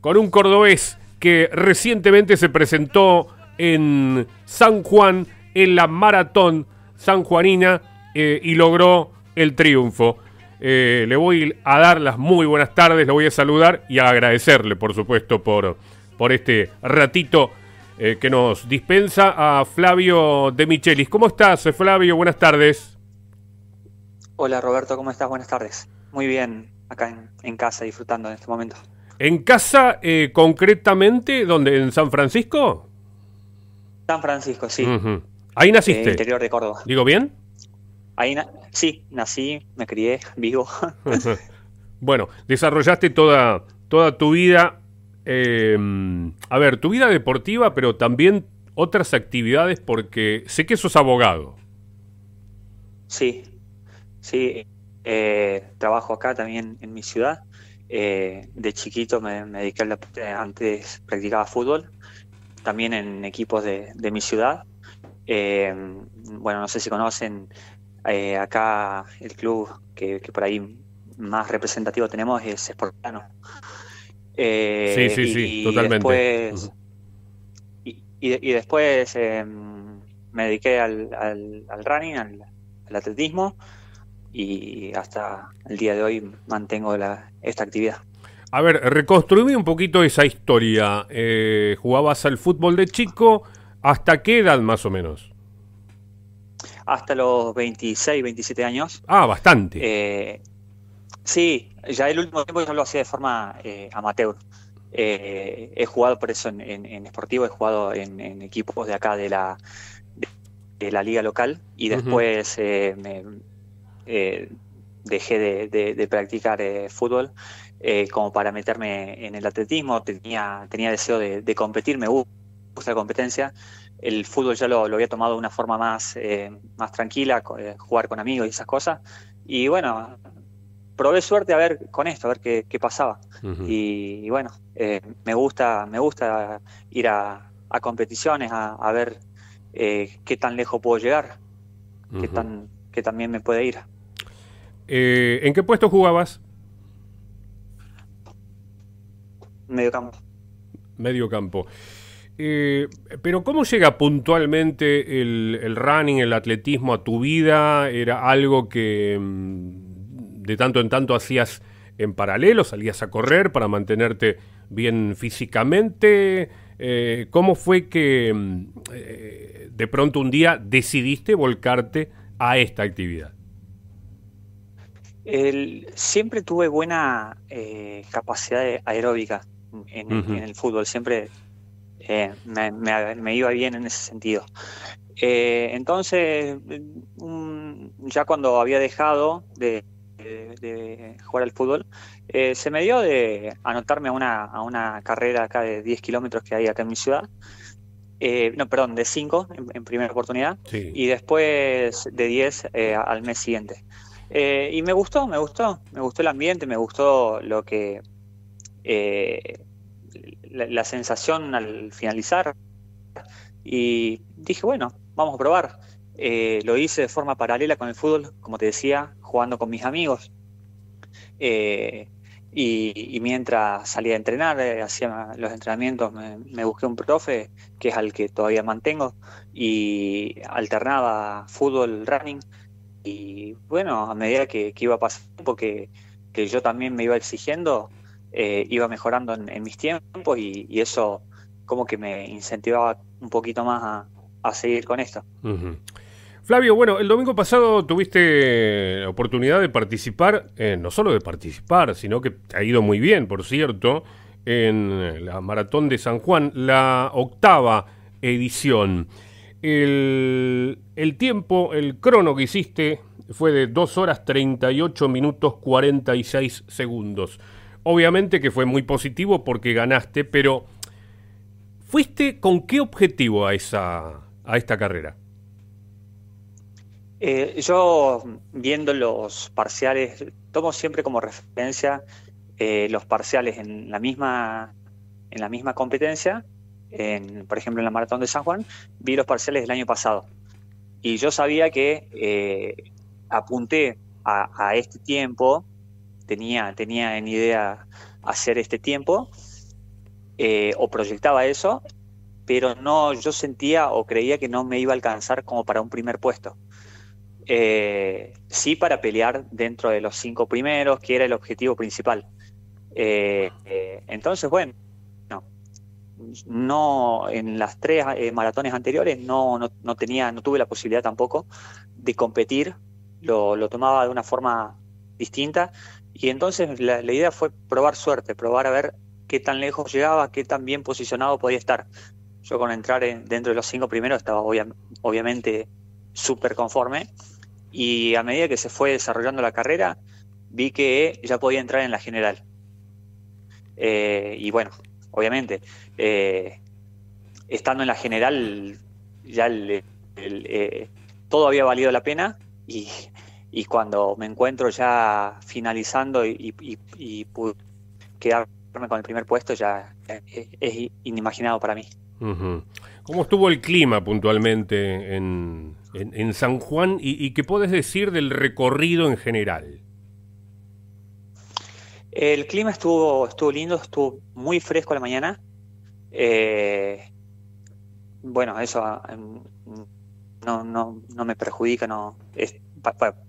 con un cordobés que recientemente se presentó en San Juan en la maratón sanjuanina eh, y logró el triunfo. Eh, le voy a dar las muy buenas tardes, le voy a saludar y a agradecerle, por supuesto, por, por este ratito eh, que nos dispensa a Flavio de Michelis. ¿Cómo estás, Flavio? Buenas tardes. Hola, Roberto, ¿cómo estás? Buenas tardes. Muy bien, acá en, en casa, disfrutando en este momento. ¿En casa eh, concretamente, dónde? ¿En San Francisco? San Francisco, sí. Ahí naciste. En eh, el interior de Córdoba. ¿Digo bien? Ahí sí, nací, me crié, vivo. bueno, desarrollaste toda, toda tu vida, em, a ver, tu vida deportiva, pero también otras actividades porque sé que sos abogado. Sí, sí, eh, trabajo acá también en mi ciudad. Eh, de chiquito me, dediqué, antes practicaba fútbol, también en equipos de, mi ciudad. Eh, bueno, no sé si conocen, eh, acá el club que, por ahí más representativo tenemos es Sportano. sí, sí, sí, totalmente. y, después em, me dediqué al, al, running, al atletismo y hasta el día de hoy mantengo esta actividad. A ver, reconstruí un poquito esa historia. Eh, ¿Jugabas al fútbol de chico? ¿Hasta qué edad más o menos? Hasta los 26, 27 años. Ah, bastante. Eh, sí, ya el último tiempo yo lo hacía de forma eh, amateur. he jugado por eso en, en, esportivo, he jugado en, equipos de acá de la, de, la liga local y después me eh, dejé de, practicar eh, fútbol eh, como para meterme en el atletismo, tenía, tenía deseo de, competir, me gusta la competencia, el fútbol ya lo, había tomado de una forma más, eh, más tranquila, jugar con amigos y esas cosas, y bueno, probé suerte a ver con esto, a ver qué, pasaba, y, bueno, me, gusta, me gusta ir a, competiciones, a, ver qué tan lejos puedo llegar, qué, tan, qué tan bien me puede ir. Eh, ¿En qué puesto jugabas? Medio campo. Medio campo. Eh, pero ¿cómo llega puntualmente el, running, el atletismo a tu vida? ¿Era algo que mm, de tanto en tanto hacías en paralelo? ¿Salías a correr para mantenerte bien físicamente? Eh, ¿Cómo fue que mm, de pronto un día decidiste volcarte a esta actividad? siempre tuve buena eh, capacidad aeróbica en, el fútbol, siempre eh, me, iba bien en ese sentido. Eh, entonces, ya cuando había dejado de, jugar al fútbol, se me dio de anotarme a una, carrera acá de 10 kilómetros que hay acá en mi ciudad. no, perdón, de 5 en, primera oportunidad y después de 10 al mes siguiente. Eh, y me gustó, me gustó, me gustó el ambiente, me gustó lo que... Eh, la, sensación al finalizar. Y dije, bueno, vamos a probar. Eh, lo hice de forma paralela con el fútbol, como te decía, jugando con mis amigos. y, mientras salía a entrenar, hacía los entrenamientos, me, busqué un profe, que es al que todavía mantengo, y alternaba fútbol, running, y bueno, a medida que, iba pasando, porque que yo también me iba exigiendo, eh, iba mejorando en, mis tiempos y, eso como que me incentivaba un poquito más a, seguir con esto. Flavio, bueno, el domingo pasado tuviste la oportunidad de participar, eh, no solo de participar, sino que ha ido muy bien, por cierto, en la Maratón de San Juan, la octava edición. El, tiempo, el crono que hiciste fue de 2 horas 38 minutos 46 segundos. Obviamente que fue muy positivo porque ganaste, pero ¿fuiste con qué objetivo a, esa, a esta carrera? Eh, yo viendo los parciales, tomo siempre como referencia eh, los parciales en la misma, en la misma competencia por ejemplo, en la maratón de San Juan, vi los parciales del año pasado. Y yo sabía que eh, apunté a, este tiempo, tenía, tenía en idea hacer este tiempo, eh, o proyectaba eso, pero no, yo sentía o creía que no me iba a alcanzar como para un primer puesto. Eh, sí para pelear dentro de los cinco primeros, que era el objetivo principal. entonces, bueno, no en las tres eh, maratones anteriores no, no, tenía, no tuve la posibilidad tampoco de competir, lo, tomaba de una forma distinta y entonces la, idea fue probar suerte, probar a ver qué tan lejos llegaba, qué tan bien posicionado podía estar. Yo con entrar dentro de los cinco primeros estaba obviamente súper conforme y a medida que se fue desarrollando la carrera vi que ya podía entrar en la general. Eh, y bueno, obviamente. Eh, estando en la general, ya eh, todo había valido la pena y, cuando me encuentro ya finalizando y, y, pude quedarme con el primer puesto, ya es, inimaginado para mí. ¿Cómo estuvo el clima puntualmente en, San Juan y, y qué puedes decir del recorrido en general? El clima estuvo, estuvo lindo, estuvo muy fresco la mañana. Eh, bueno, eso em, no, no, no, me perjudica, no.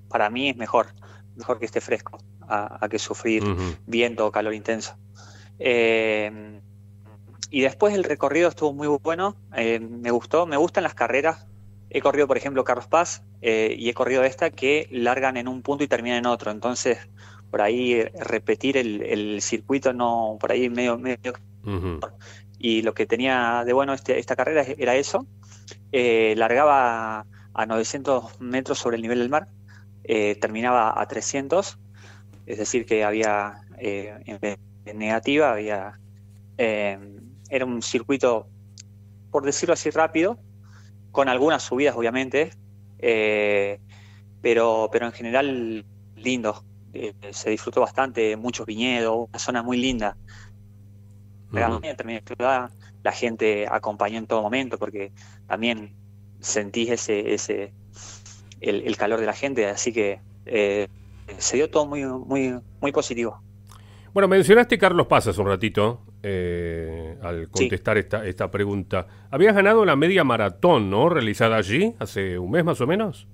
para mí es mejor, mejor que esté fresco a, que sufrir viento o calor intenso. Em, y después el recorrido estuvo muy bueno, em, me gustó, me gustan las carreras. He corrido, por ejemplo, Carlos Paz eh, y he corrido esta que largan en un punto y termina en otro. Entonces, por ahí eh, repetir el, circuito, no por ahí medio... medio Y lo que tenía de bueno este, esta carrera era eso. Eh, largaba a 900 metros sobre el nivel del mar, eh, terminaba a 300, es decir, que había en negativa, había em, era un circuito, por decirlo así, rápido, con algunas subidas, obviamente, pero, pero en general lindo. Eh, se disfrutó bastante, muchos viñedos, una zona muy linda. también la gente acompañó en todo momento porque también sentí ese, ese el, calor de la gente, así que eh, se dio todo muy, muy, muy positivo. Bueno, mencionaste Carlos Paz Hace un ratito eh, al contestar esta, esta pregunta. Habías ganado la media maratón, ¿no? Realizada allí hace un mes más o menos.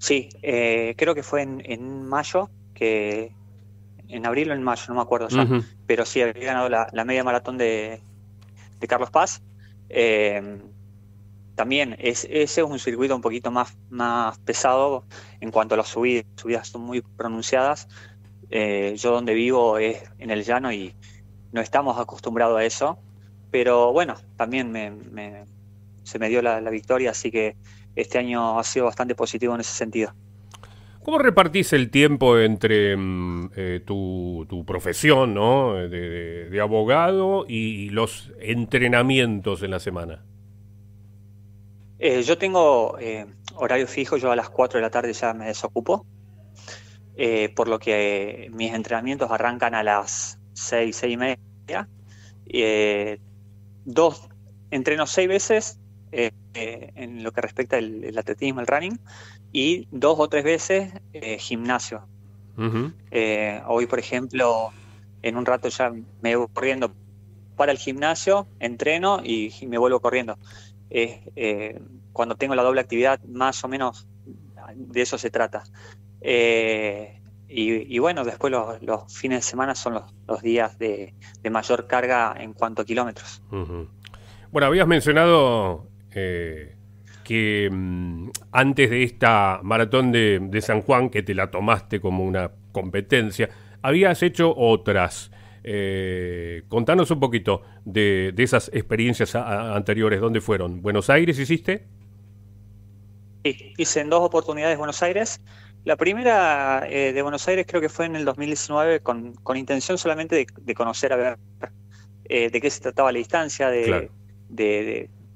Sí, eh, creo que fue en, en, mayo, que en abril o en mayo, no me acuerdo ya, pero sí había ganado la, media maratón de, Carlos Paz. Eh, también ese es un circuito un poquito más, más pesado en cuanto a las subidas, subidas son muy pronunciadas. Eh, yo donde vivo es en el llano y no estamos acostumbrados a eso, pero bueno, también se me dio la victoria, así que este año ha sido bastante positivo en ese sentido. ¿Cómo repartís el tiempo entre mm, eh, tu, profesión eh, de, abogado y los entrenamientos en la semana? Eh, yo tengo horario fijo, yo a las 4 de la tarde ya me desocupo, por lo que mis entrenamientos arrancan a las 6, 6 y media. dos, entreno seis veces, este, en lo que respecta al el atletismo, el running, y dos o tres veces eh, gimnasio. Eh, hoy, por ejemplo, en un rato ya me voy corriendo para el gimnasio, entreno y, me vuelvo corriendo. Eh, cuando tengo la doble actividad, más o menos de eso se trata. Y, bueno, después los, fines de semana son los, días de, mayor carga en cuanto a kilómetros. Bueno, habías mencionado eh, que mm, antes de esta maratón de, San Juan, que te la tomaste como una competencia, habías hecho otras. Eh, contanos un poquito de, esas experiencias anteriores, ¿dónde fueron? ¿Buenos Aires hiciste? Sí, hice en dos oportunidades Buenos Aires. La primera eh, de Buenos Aires creo que fue en el 2019 con, intención solamente de, conocer a ver de qué se trataba la distancia, de,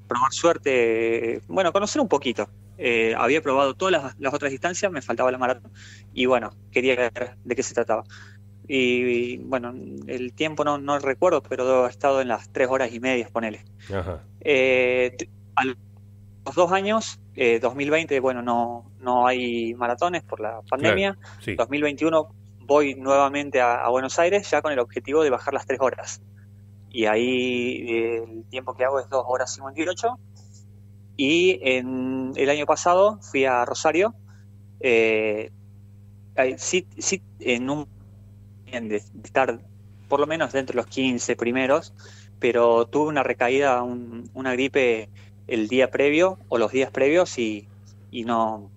probar suerte, bueno, conocer un poquito. Eh, había probado todas las, otras distancias, me faltaba la maratón y bueno, quería ver de qué se trataba. Y, bueno, el tiempo no, recuerdo, pero he estado en las tres horas y media, ponele. Eh, a los dos años, 2020, eh, bueno, no, no hay maratones por la pandemia. 2021 voy nuevamente a Buenos Aires ya con el objetivo de bajar las tres horas y ahí el tiempo que hago es 2 horas 58. Y en el año pasado fui a Rosario, eh, sí, sí, en un de estar por lo menos dentro de los 15 primeros, pero tuve una recaída, una gripe el día previo o los días previos y, y no,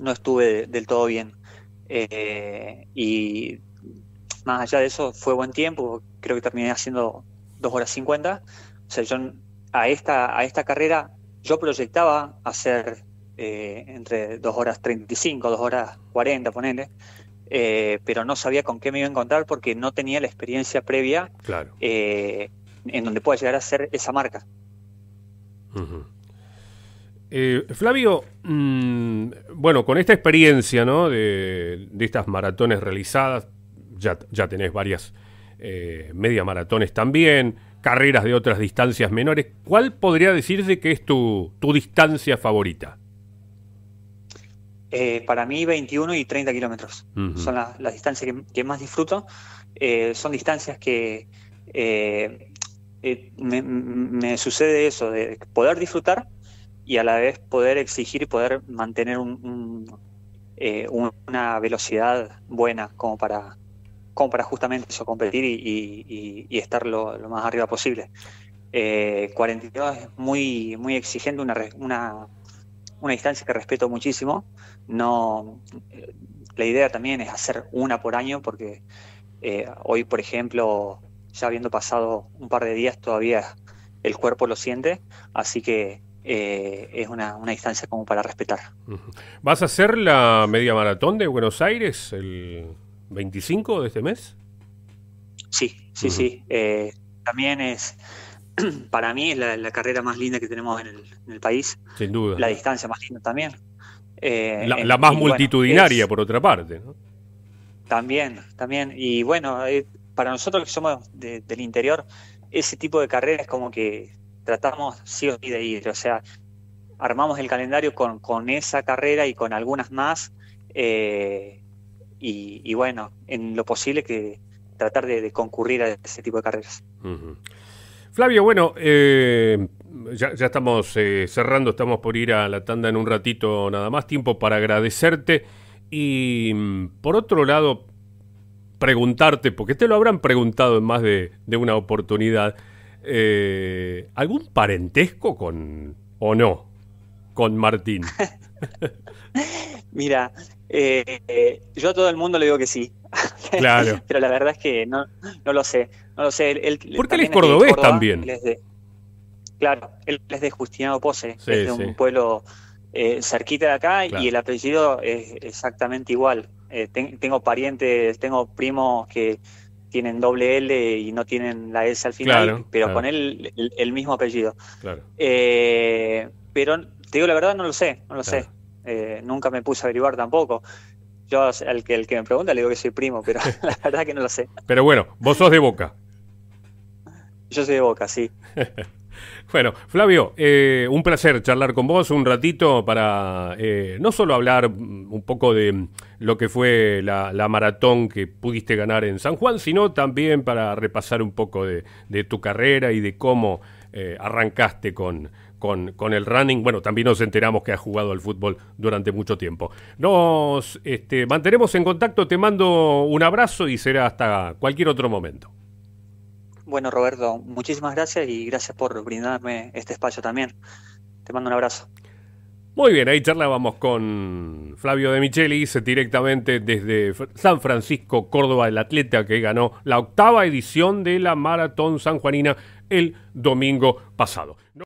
no estuve del todo bien. Eh, y más allá de eso, fue buen tiempo, creo que terminé haciendo 2 horas 50. O sea, yo a esta, a esta carrera yo proyectaba hacer eh, entre 2 horas 35, 2 horas 40, ponele, eh, pero no sabía con qué me iba a encontrar porque no tenía la experiencia previa claro. Eh, en donde pueda llegar a ser esa marca. Flavio, mm, bueno, con esta experiencia ¿no? de, de estas maratones realizadas, ya, ya tenés varias eh, media maratones también, carreras de otras distancias menores. ¿Cuál podría decirse que es tu, distancia favorita? Eh, para mí 21 y 30 kilómetros son las distancias que, más disfruto. Eh, son distancias que eh, me, me, sucede eso, de poder disfrutar y a la vez poder exigir y poder mantener una velocidad buena como para, compra para justamente eso, competir y, estar lo, más arriba posible. Eh, 42 es muy, muy exigente, una, una, distancia que respeto muchísimo. No, eh, la idea también es hacer una por año, porque eh, hoy, por ejemplo, ya habiendo pasado un par de días, todavía el cuerpo lo siente, así que eh, es una, una, distancia como para respetar. ¿Vas a hacer la media maratón de Buenos Aires? El... 25 de este mes. Sí, sí, sí. Eh, también es, para mí es la, carrera más linda que tenemos en el, país. Sin duda. La distancia más linda también. Eh, la, más multitudinaria, por otra parte. ¿no? También, también. Y bueno, eh, para nosotros que somos del interior, ese tipo de carrera es como que tratamos sí o sí de ir. O sea, armamos el calendario con, esa carrera y con algunas más y, bueno, en lo posible que tratar de, concurrir a ese tipo de carreras. Flavio, bueno, eh, ya, estamos eh, cerrando, estamos por ir a la tanda en un ratito nada más, tiempo para agradecerte y mm, por otro lado preguntarte, porque te lo habrán preguntado en más de, una oportunidad, eh, ¿algún parentesco con o no con Martín? Mira, eh, yo a todo el mundo le digo que sí. Pero la verdad es que no, no lo sé. No lo sé. Él, es cordobés también. claro, él es de Justiniano Pose, es de un pueblo eh, cerquita de acá y el apellido es exactamente igual. Eh, tengo parientes, tengo primos que tienen doble L y no tienen la S al final, pero con él el, mismo apellido. Claro. pero te digo la verdad, no lo sé, no lo sé. Eh, nunca me puse a averiguar tampoco. Yo al que, el que me pregunta le digo que soy primo, pero la verdad que no lo sé. Pero bueno, vos sos de Boca. Yo soy de Boca, sí. Bueno, Flavio, eh, un placer charlar con vos un ratito para eh, no solo hablar un poco de lo que fue la, maratón que pudiste ganar en San Juan, sino también para repasar un poco de, tu carrera y de cómo arrancaste con, con, el running. Bueno, también nos enteramos que ha jugado al fútbol durante mucho tiempo. Nos este, mantenemos en contacto, te mando un abrazo y será hasta cualquier otro momento. Bueno, Roberto, muchísimas gracias y gracias por brindarme este espacio también. Te mando un abrazo. Muy bien, ahí charlábamos con Flavio de Michelis directamente desde San Francisco, Córdoba, el atleta que ganó la octava edición de la Maratón San Juanina el domingo pasado.